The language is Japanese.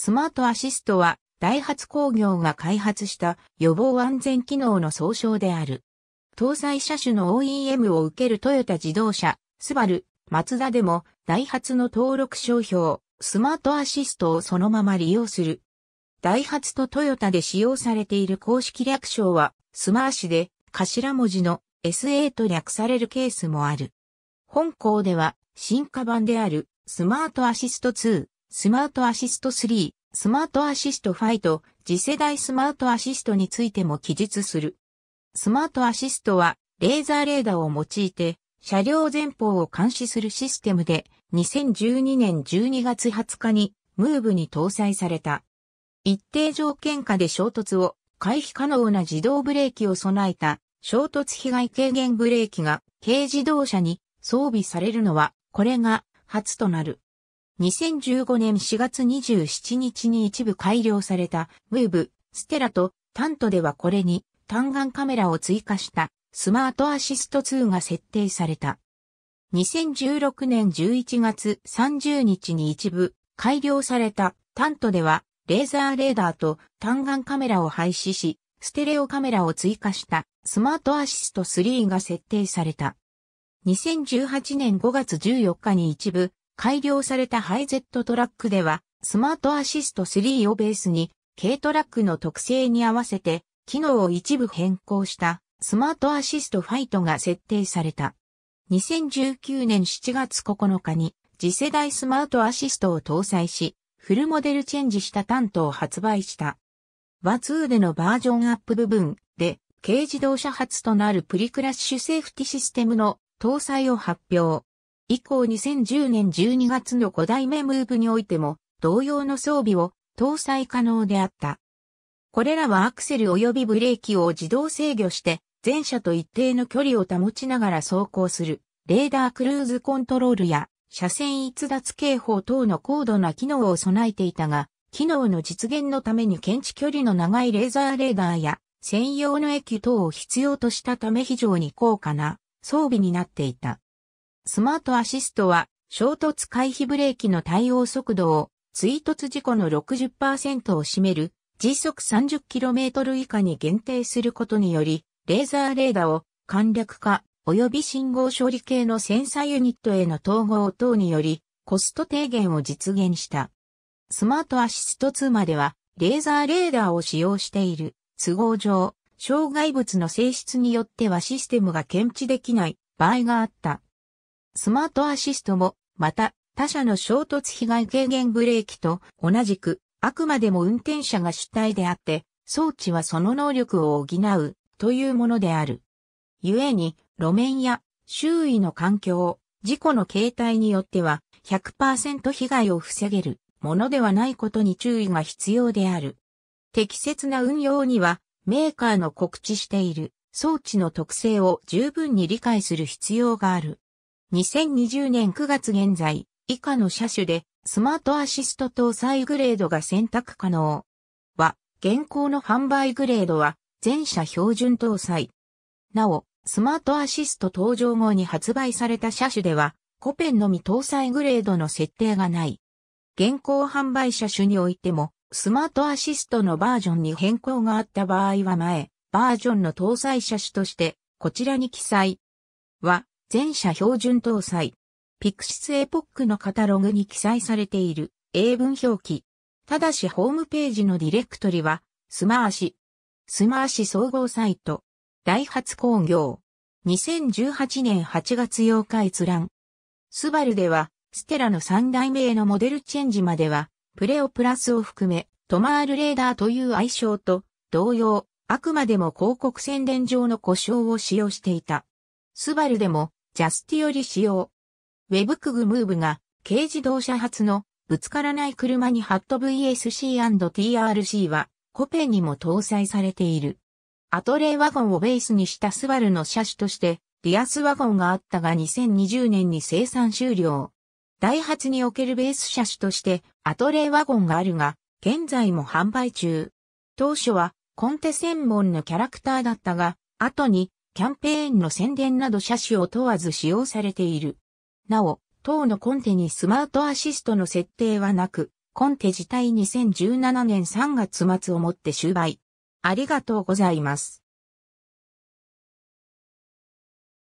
スマートアシストは、ダイハツ工業が開発した予防安全機能の総称である。搭載車種の OEM を受けるトヨタ自動車、スバル、マツダでも、ダイハツの登録商標、スマートアシストをそのまま利用する。ダイハツとトヨタで使用されている公式略称は、スマーシで、頭文字の SA と略されるケースもある。本校では、進化版である、スマートアシスト2スマートアシスト3、スマートアシスト5ト、次世代スマートアシストについても記述する。スマートアシストはレーザーレーダーを用いて車両前方を監視するシステムで2012年12月20日にムーブに搭載された。一定条件下で衝突を回避可能な自動ブレーキを備えた衝突被害軽減ブレーキが軽自動車に装備されるのはこれが初となる。2015年4月27日に一部改良されたムーブ、ステラとタントではこれに単眼カメラを追加したスマートアシスト2が設定された。2016年11月30日に一部改良されたタントではレーザーレーダーと単眼カメラを廃止し、ステレオカメラを追加したスマートアシスト3が設定された。2018年5月14日に一部改良されたハイゼットトラックでは、スマートアシスト3をベースに、軽トラックの特性に合わせて、機能を一部変更したスマートアシストファイトが設定された。2019年7月9日に次世代スマートアシストを搭載し、フルモデルチェンジした担当を発売した。WA2 でのバージョンアップ部分で、軽自動車初となるプリクラッシュセーフティシステムの搭載を発表。以降2010年12月の5代目ムーブにおいても同様の装備を搭載可能であった。これらはアクセル及びブレーキを自動制御して全車と一定の距離を保ちながら走行するレーダークルーズコントロールや車線逸脱警報等の高度な機能を備えていたが、機能の実現のために検知距離の長いレーザーレーダーや専用の駅等を必要としたため非常に高価な装備になっていた。スマートアシストは衝突回避ブレーキの対応速度を追突事故の60%を占める時速 30km 以下に限定することにより、レーザーレーダーを簡略化及び信号処理系のセンサユニットへの統合等によりコスト低減を実現した。スマートアシスト2まではレーザーレーダーを使用している都合上、障害物の性質によってはシステムが検知できない場合があった。スマートアシストも、また、他社の衝突被害軽減ブレーキと同じく、あくまでも運転者が主体であって、装置はその能力を補うというものである。故に、路面や周囲の環境、事故の形態によっては100%被害を防げるものではないことに注意が必要である。適切な運用には、メーカーの告知している装置の特性を十分に理解する必要がある。2020年9月現在、以下の車種で、スマートアシスト搭載グレードが選択可能。は、現行の販売グレードは、全車標準搭載。なお、スマートアシスト登場後に発売された車種では、コペンのみ搭載グレードの設定がない。現行販売車種においても、スマートアシストのバージョンに変更があった場合は前、バージョンの搭載車種として、こちらに記載は、全社標準搭載。ピクシスエポックのカタログに記載されている英文表記。ただしホームページのディレクトリは、スマーシ。スマーシ総合サイト。ダイハツ工業。2018年8月8日閲覧。スバルでは、ステラの3代目へのモデルチェンジまでは、プレオプラスを含め、トマールレーダーという愛称と、同様、あくまでも広告宣伝上の故障を使用していた。スバルでも、ジャスティより使用。ウェブクグムーブが軽自動車発のぶつからない車にハット VSC&TRC はコペにも搭載されている。アトレイワゴンをベースにしたスバルの車種としてディアスワゴンがあったが2020年に生産終了。ダイハツにおけるベース車種としてアトレイワゴンがあるが、現在も販売中。当初はコンテ専門のキャラクターだったが、後にキャンペーンの宣伝など車種を問わず使用されている。なお、当のコンテにスマートアシストの設定はなく、コンテ自体2017年3月末をもって終売。ありがとうございます。